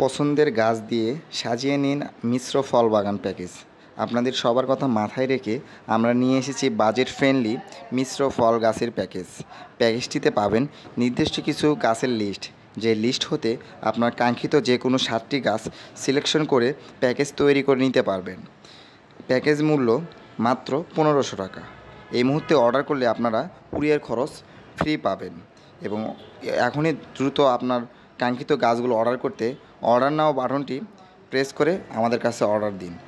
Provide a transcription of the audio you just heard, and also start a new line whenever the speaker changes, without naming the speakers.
পছন্দের গাছ দিয়ে সাজিয়ে নিন মিশ্র ফল বাগান প্যাকেজ আপনাদের সবার কথা মাথায় রেখে আমরা নিয়ে এসেছি বাজেট ফ্রেন্ডলি মিশ্র ফল গাছের প্যাকেজ প্যাকেজটিতে পাবেন নির্দিষ্ট কিছু গাছের লিস্ট যে লিস্ট হতে আপনার কাঙ্ক্ষিত যে কোনো সাতটি গাছ সিলেকশন করে প্যাকেজ তৈরি করে নিতে পারবেন প্যাকেজ মূল্য মাত্র পনেরোশো টাকা এই মুহূর্তে অর্ডার করলে আপনারা কুরিয়ার খরচ ফ্রি পাবেন এবং এখনই দ্রুত আপনার কাঙ্ক্ষিত গাছগুলো অর্ডার করতে অর্ডার নাও বাটনটি প্রেস করে আমাদের কাছে অর্ডার দিন